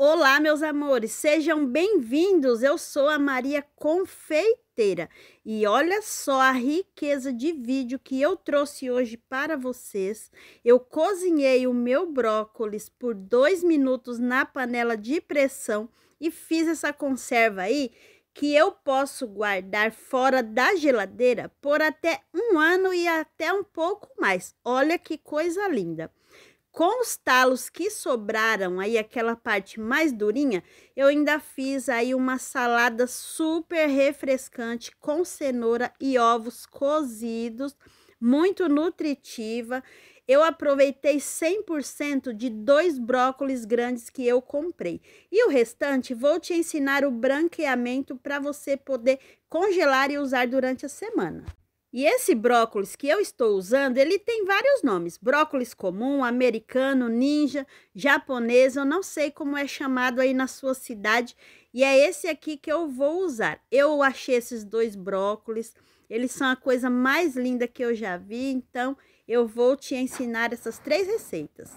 Olá, meus amores, sejam bem-vindos. Eu sou a Maria Confeiteira e olha só a riqueza de vídeo que eu trouxe hoje para vocês. Eu cozinhei o meu brócolis por dois minutos na panela de pressão e fiz essa conserva aí que eu posso guardar fora da geladeira por até um ano e até um pouco mais. Olha que coisa linda! com os talos que sobraram aí, aquela parte mais durinha, eu ainda fiz aí uma salada super refrescante com cenoura e ovos cozidos, muito nutritiva. Eu aproveitei 100% de dois brócolis grandes que eu comprei. E o restante, vou te ensinar o branqueamento para você poder congelar e usar durante a semana. E esse brócolis que eu estou usando, ele tem vários nomes: brócolis comum, americano, ninja, japonês, eu não sei como é chamado aí na sua cidade. E é esse aqui que eu vou usar. Eu achei esses dois brócolis, eles são a coisa mais linda que eu já vi, então eu vou te ensinar essas três receitas.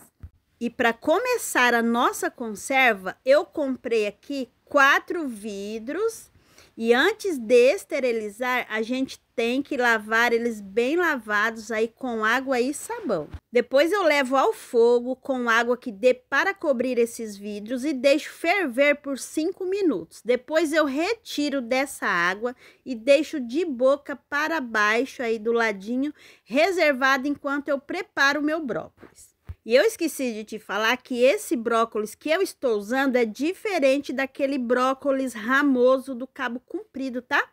E para começar a nossa conserva, eu comprei aqui quatro vidros e antes de esterilizar, a gente tem que lavar eles bem lavados aí com água e sabão. Depois eu levo ao fogo com água que dê para cobrir esses vidros e deixo ferver por 5 minutos. Depois eu retiro dessa água e deixo de boca para baixo aí do ladinho reservado enquanto eu preparo o meu brócolis. E eu esqueci de te falar que esse brócolis que eu estou usando é diferente daquele brócolis ramoso do cabo comprido, tá?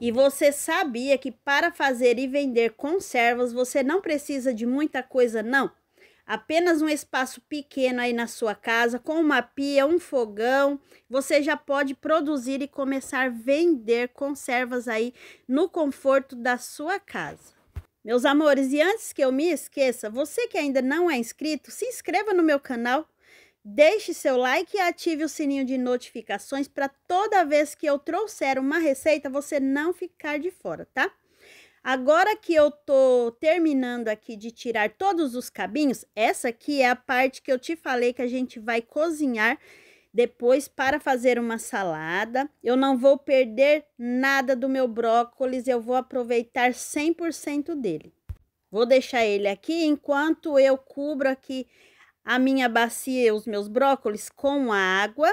E você sabia que para fazer e vender conservas você não precisa de muita coisa, não? Apenas um espaço pequeno aí na sua casa, com uma pia, um fogão, você já pode produzir e começar a vender conservas aí no conforto da sua casa. Meus amores, e antes que eu me esqueça, você que ainda não é inscrito, se inscreva no meu canal, deixe seu like e ative o sininho de notificações para toda vez que eu trouxer uma receita você não ficar de fora, tá? Agora que eu tô terminando aqui de tirar todos os cabinhos, essa aqui é a parte que eu te falei que a gente vai cozinhar depois para fazer uma salada. Eu não vou perder nada do meu brócolis, eu vou aproveitar 100% dele. Vou deixar ele aqui enquanto eu cubro aqui a minha bacia e os meus brócolis com água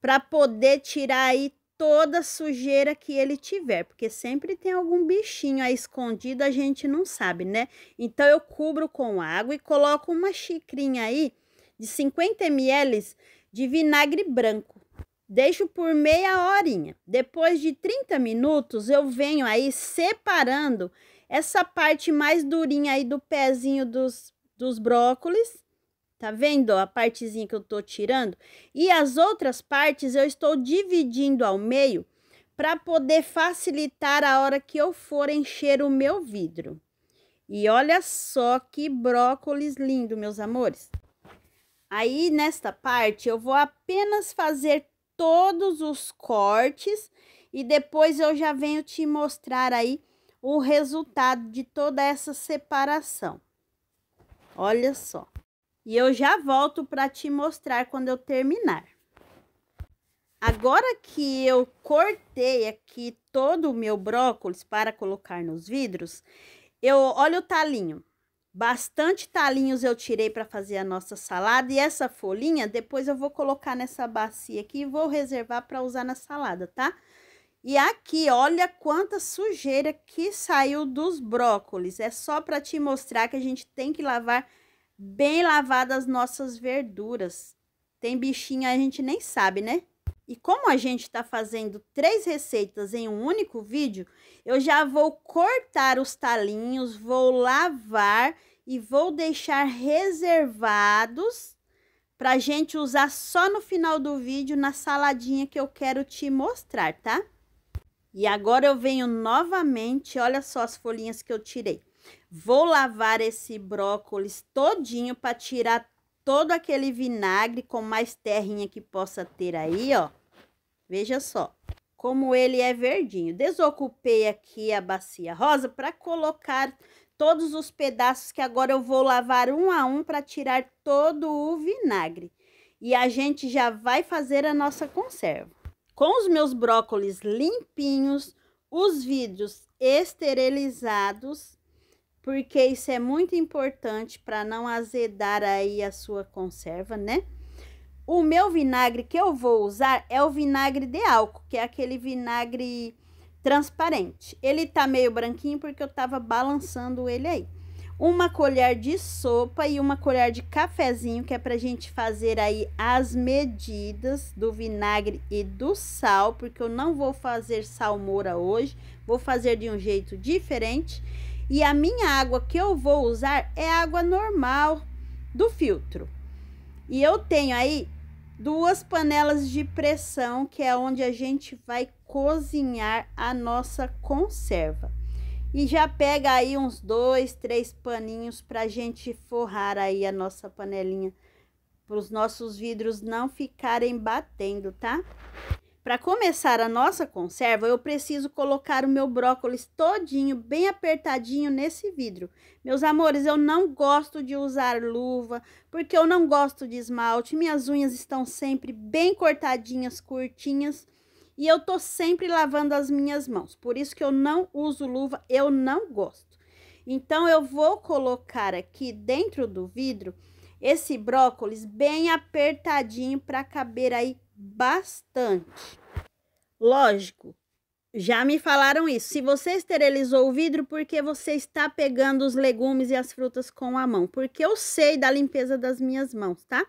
para poder tirar aí toda sujeira que ele tiver, porque sempre tem algum bichinho aí escondido, a gente não sabe, né? Então eu cubro com água e coloco uma xicrinha aí de 50 ml de vinagre branco. Deixo por meia horinha. Depois de 30 minutos, eu venho aí separando essa parte mais durinha aí do pezinho dos, dos brócolis. Tá vendo a partezinha que eu tô tirando? E as outras partes eu estou dividindo ao meio para poder facilitar a hora que eu for encher o meu vidro. E olha só que brócolis lindo, meus amores. Aí, nesta parte, eu vou apenas fazer todos os cortes e depois eu já venho te mostrar aí o resultado de toda essa separação. Olha só. E eu já volto para te mostrar quando eu terminar. Agora que eu cortei aqui todo o meu brócolis para colocar nos vidros, eu olha o talinho. Bastante talinhos eu tirei para fazer a nossa salada e essa folhinha depois eu vou colocar nessa bacia aqui e vou reservar para usar na salada, tá? E aqui, olha quanta sujeira que saiu dos brócolis. É só para te mostrar que a gente tem que lavar bem lavadas as nossas verduras. Tem bichinho a gente nem sabe, né? E como a gente está fazendo três receitas em um único vídeo, eu já vou cortar os talinhos, vou lavar e vou deixar reservados para gente usar só no final do vídeo na saladinha que eu quero te mostrar, tá? E agora eu venho novamente, olha só as folhinhas que eu tirei. Vou lavar esse brócolis todinho para tirar todo aquele vinagre com mais terrinha que possa ter aí, ó. Veja só como ele é verdinho. Desocupei aqui a bacia rosa para colocar todos os pedaços que agora eu vou lavar um a um para tirar todo o vinagre. E a gente já vai fazer a nossa conserva. Com os meus brócolis limpinhos, os vidros esterilizados, porque isso é muito importante para não azedar aí a sua conserva, né? O meu vinagre que eu vou usar é o vinagre de álcool, que é aquele vinagre transparente. Ele tá meio branquinho porque eu tava balançando ele aí. Uma colher de sopa e uma colher de cafezinho, que é pra gente fazer aí as medidas do vinagre e do sal, porque eu não vou fazer salmoura hoje, vou fazer de um jeito diferente. E a minha água que eu vou usar é água normal do filtro. E eu tenho aí duas panelas de pressão, que é onde a gente vai cozinhar a nossa conserva. E já pega aí uns dois, três paninhos para a gente forrar aí a nossa panelinha, para os nossos vidros não ficarem batendo, tá? Para começar a nossa conserva, eu preciso colocar o meu brócolis todinho, bem apertadinho nesse vidro. Meus amores, eu não gosto de usar luva, porque eu não gosto de esmalte. Minhas unhas estão sempre bem cortadinhas, curtinhas, e eu tô sempre lavando as minhas mãos, por isso que eu não uso luva, eu não gosto. Então, eu vou colocar aqui dentro do vidro esse brócolis bem apertadinho para caber aí bastante. Lógico, já me falaram isso. Se você esterilizou o vidro, porque você está pegando os legumes e as frutas com a mão? Porque eu sei da limpeza das minhas mãos, tá?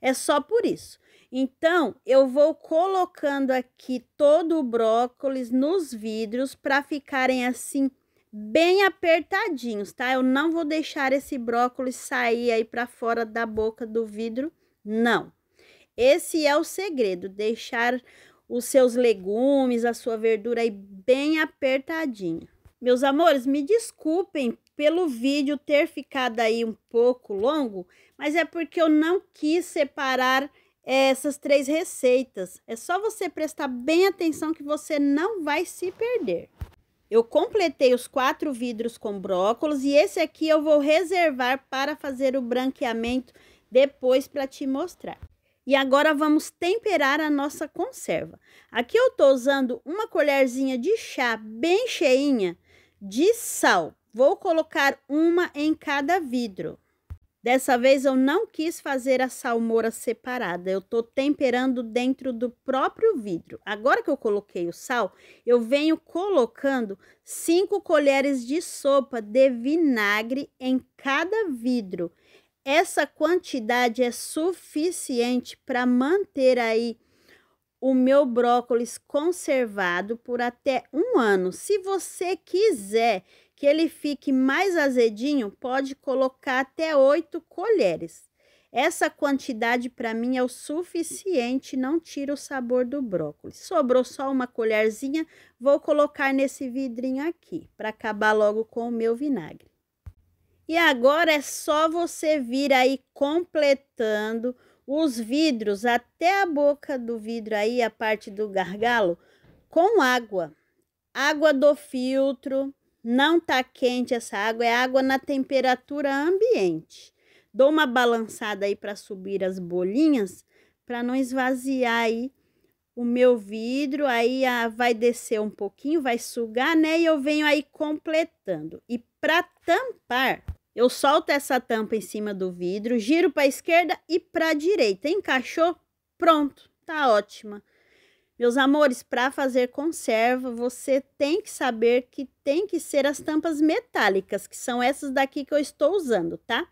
É só por isso. Então, eu vou colocando aqui todo o brócolis nos vidros para ficarem assim bem apertadinhos, tá? Eu não vou deixar esse brócolis sair aí para fora da boca do vidro, não. Esse é o segredo, deixar os seus legumes, a sua verdura aí bem apertadinha. Meus amores, me desculpem pelo vídeo ter ficado aí um pouco longo, mas é porque eu não quis separar essas três receitas. É só você prestar bem atenção que você não vai se perder. Eu completei os quatro vidros com brócolis e esse aqui eu vou reservar para fazer o branqueamento depois para te mostrar. E agora vamos temperar a nossa conserva. Aqui eu tô usando uma colherzinha de chá bem cheinha de sal. Vou colocar uma em cada vidro. Dessa vez eu não quis fazer a salmoura separada, eu tô temperando dentro do próprio vidro. Agora que eu coloquei o sal, eu venho colocando 5 colheres de sopa de vinagre em cada vidro. Essa quantidade é suficiente para manter aí o meu brócolis conservado por até um ano. Se você quiser que ele fique mais azedinho, pode colocar até oito colheres. Essa quantidade para mim é o suficiente, não tira o sabor do brócolis. Sobrou só uma colherzinha, vou colocar nesse vidrinho aqui para acabar logo com o meu vinagre. E agora é só você vir aí completando os vidros até a boca do vidro aí, a parte do gargalo, com água. Água do filtro, não tá quente essa água, é água na temperatura ambiente. Dou uma balançada aí para subir as bolinhas, para não esvaziar aí o meu vidro, aí a, ah, vai descer um pouquinho, vai sugar, né? E eu venho aí completando. E para tampar, eu solto essa tampa em cima do vidro, giro para a esquerda e para a direita. Encaixou? Pronto, tá ótima. Meus amores, para fazer conserva, você tem que saber que tem que ser as tampas metálicas, que são essas daqui que eu estou usando, tá?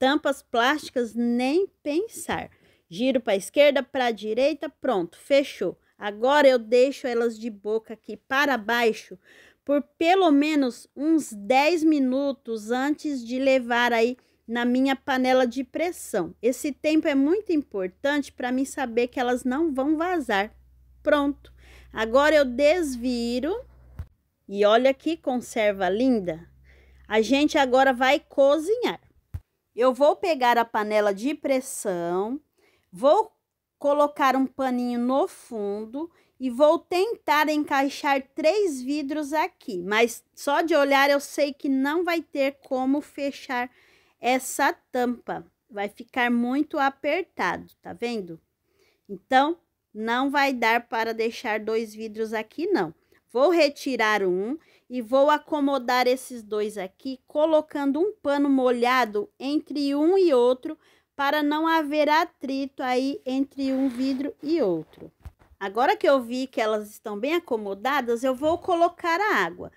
Tampas plásticas, nem pensar. Giro para a esquerda, para a direita, pronto, fechou. Agora eu deixo elas de boca aqui para baixo por pelo menos uns 10 minutos antes de levar aí na minha panela de pressão. Esse tempo é muito importante para mim saber que elas não vão vazar, Pronto. Agora eu desviro. E olha que conserva linda. A gente agora vai cozinhar. Eu vou pegar a panela de pressão, vou colocar um paninho no fundo e vou tentar encaixar três vidros aqui. Mas só de olhar eu sei que não vai ter como fechar essa tampa. Vai ficar muito apertado, tá vendo? Então, não vai dar para deixar dois vidros aqui, não. Vou retirar um e vou acomodar esses dois aqui, colocando um pano molhado entre um e outro, para não haver atrito aí entre um vidro e outro. Agora que eu vi que elas estão bem acomodadas, eu vou colocar a água.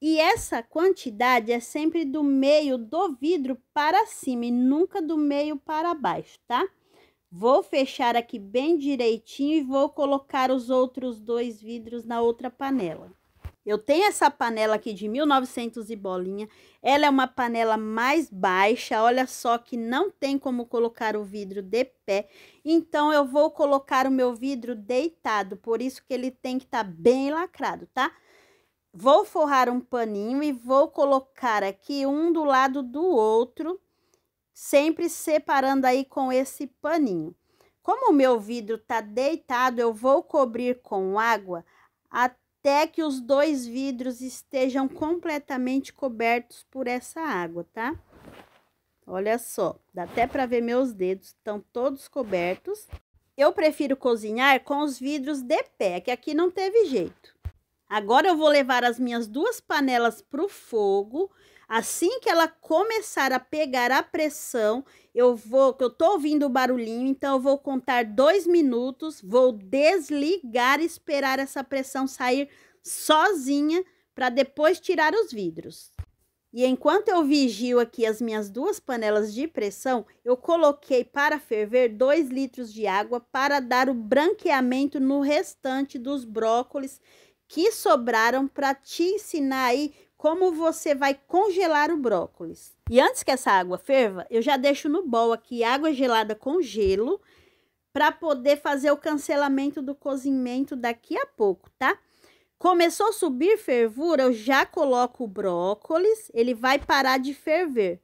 E essa quantidade é sempre do meio do vidro para cima e nunca do meio para baixo, tá? Vou fechar aqui bem direitinho e vou colocar os outros dois vidros na outra panela. Eu tenho essa panela aqui de 1900 e bolinha. Ela é uma panela mais baixa, olha só que não tem como colocar o vidro de pé. Então, eu vou colocar o meu vidro deitado, por isso que ele tem que estar tá bem lacrado, tá? Vou forrar um paninho e vou colocar aqui um do lado do outro sempre separando aí com esse paninho. Como o meu vidro tá deitado, eu vou cobrir com água até que os dois vidros estejam completamente cobertos por essa água, tá? Olha só, dá até para ver meus dedos, estão todos cobertos. Eu prefiro cozinhar com os vidros de pé, que aqui não teve jeito. Agora eu vou levar as minhas duas panelas para o fogo Assim que ela começar a pegar a pressão, eu vou, que eu tô ouvindo o barulhinho, então eu vou contar dois minutos, vou desligar, esperar essa pressão sair sozinha para depois tirar os vidros. E enquanto eu vigio aqui as minhas duas panelas de pressão, eu coloquei para ferver 2 litros de água para dar o branqueamento no restante dos brócolis que sobraram para te ensinar aí como você vai congelar o brócolis. E antes que essa água ferva, eu já deixo no bolo aqui água gelada com gelo para poder fazer o cancelamento do cozimento daqui a pouco, tá? Começou a subir fervura, eu já coloco o brócolis, ele vai parar de ferver.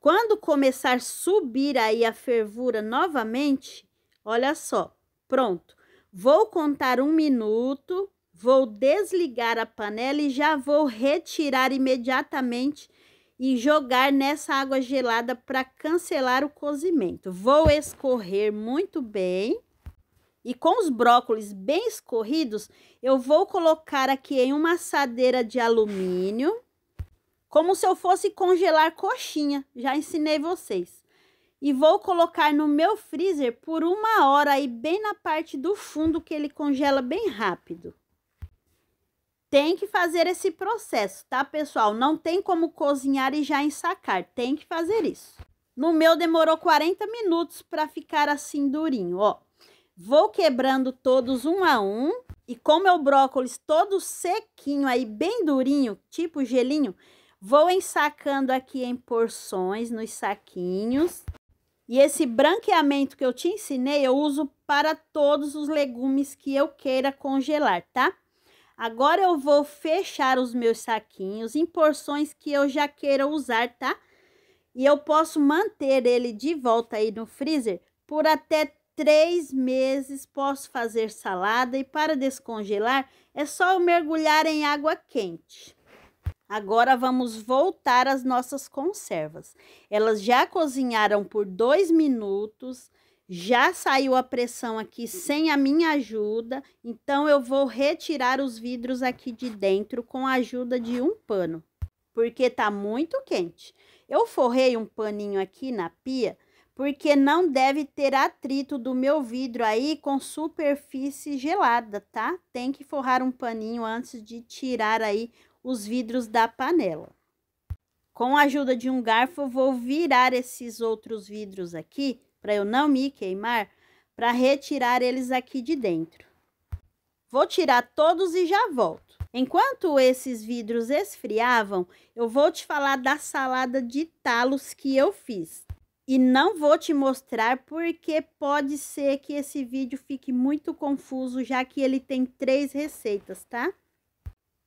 Quando começar a subir aí a fervura novamente, olha só, pronto. Vou contar um minuto Vou desligar a panela e já vou retirar imediatamente e jogar nessa água gelada para cancelar o cozimento. Vou escorrer muito bem. E com os brócolis bem escorridos, eu vou colocar aqui em uma assadeira de alumínio, como se eu fosse congelar coxinha, já ensinei vocês. E vou colocar no meu freezer por uma hora aí, bem na parte do fundo, que ele congela bem rápido. Tem que fazer esse processo, tá, pessoal? Não tem como cozinhar e já ensacar, tem que fazer isso. No meu demorou 40 minutos para ficar assim durinho, ó. Vou quebrando todos um a um e como é o brócolis todo sequinho aí, bem durinho, tipo gelinho, vou ensacando aqui em porções, nos saquinhos. E esse branqueamento que eu te ensinei, eu uso para todos os legumes que eu queira congelar, tá? Agora eu vou fechar os meus saquinhos em porções que eu já queira usar, tá? E eu posso manter ele de volta aí no freezer por até três meses. Posso fazer salada e para descongelar é só eu mergulhar em água quente. Agora vamos voltar às nossas conservas. Elas já cozinharam por dois minutos, já saiu a pressão aqui sem a minha ajuda, então eu vou retirar os vidros aqui de dentro com a ajuda de um pano, porque tá muito quente. Eu forrei um paninho aqui na pia, porque não deve ter atrito do meu vidro aí com superfície gelada, tá? Tem que forrar um paninho antes de tirar aí os vidros da panela. Com a ajuda de um garfo, eu vou virar esses outros vidros aqui para eu não me queimar, para retirar eles aqui de dentro. Vou tirar todos e já volto. Enquanto esses vidros esfriavam, eu vou te falar da salada de talos que eu fiz. E não vou te mostrar porque pode ser que esse vídeo fique muito confuso, já que ele tem três receitas, tá?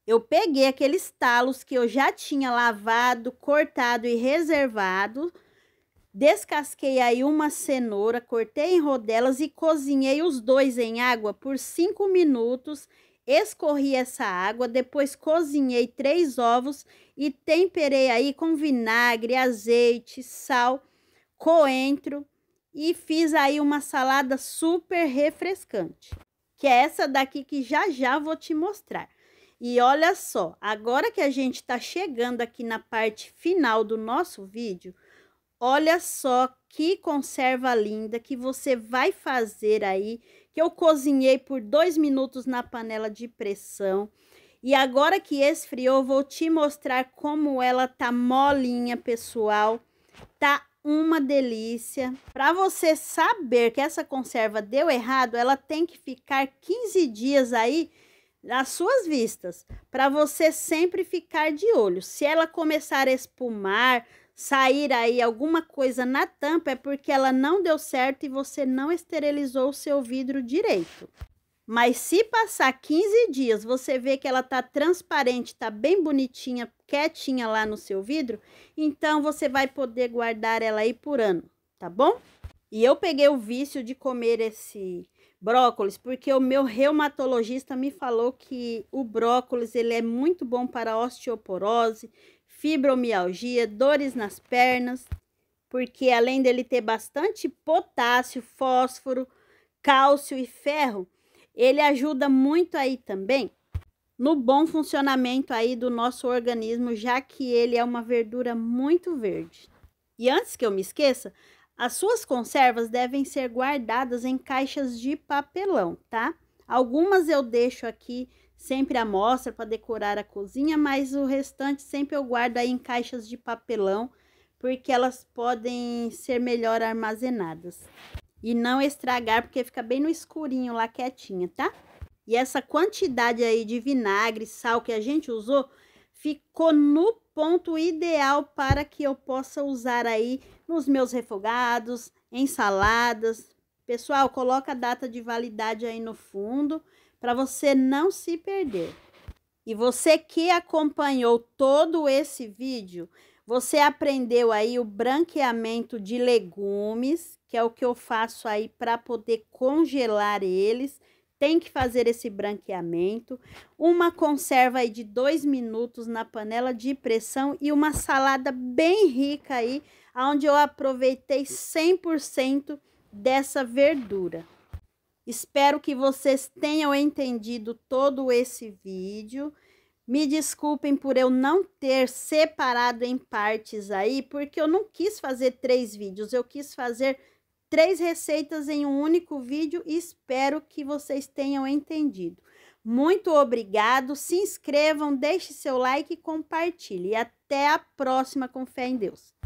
Eu peguei aqueles talos que eu já tinha lavado, cortado e reservado Descasquei aí uma cenoura, cortei em rodelas e cozinhei os dois em água por cinco minutos. Escorri essa água, depois cozinhei três ovos e temperei aí com vinagre, azeite, sal, coentro e fiz aí uma salada super refrescante, que é essa daqui que já já vou te mostrar. E olha só, agora que a gente está chegando aqui na parte final do nosso vídeo, Olha só que conserva linda que você vai fazer aí, que eu cozinhei por dois minutos na panela de pressão. E agora que esfriou, vou te mostrar como ela tá molinha, pessoal. Tá uma delícia. Para você saber que essa conserva deu errado, ela tem que ficar 15 dias aí nas suas vistas, para você sempre ficar de olho. Se ela começar a espumar, sair aí alguma coisa na tampa, é porque ela não deu certo e você não esterilizou o seu vidro direito. Mas se passar 15 dias, você vê que ela tá transparente, tá bem bonitinha, quietinha lá no seu vidro, então você vai poder guardar ela aí por ano, tá bom? E eu peguei o vício de comer esse brócolis, porque o meu reumatologista me falou que o brócolis ele é muito bom para osteoporose, fibromialgia, dores nas pernas, porque além dele ter bastante potássio, fósforo, cálcio e ferro, ele ajuda muito aí também no bom funcionamento aí do nosso organismo, já que ele é uma verdura muito verde. E antes que eu me esqueça, as suas conservas devem ser guardadas em caixas de papelão, tá? Algumas eu deixo aqui sempre à mostra para decorar a cozinha, mas o restante sempre eu guardo aí em caixas de papelão, porque elas podem ser melhor armazenadas. E não estragar, porque fica bem no escurinho lá quietinha, tá? E essa quantidade aí de vinagre, sal que a gente usou, ficou no ponto ideal para que eu possa usar aí nos meus refogados, ensaladas. Pessoal, coloca a data de validade aí no fundo para você não se perder. E você que acompanhou todo esse vídeo, você aprendeu aí o branqueamento de legumes, que é o que eu faço aí para poder congelar eles. Tem que fazer esse branqueamento. Uma conserva aí de dois minutos na panela de pressão e uma salada bem rica aí, onde eu aproveitei 100% dessa verdura. Espero que vocês tenham entendido todo esse vídeo. Me desculpem por eu não ter separado em partes aí, porque eu não quis fazer três vídeos, eu quis fazer três receitas em um único vídeo e espero que vocês tenham entendido. Muito obrigado, se inscrevam, deixe seu like e compartilhe. E até a próxima com fé em Deus.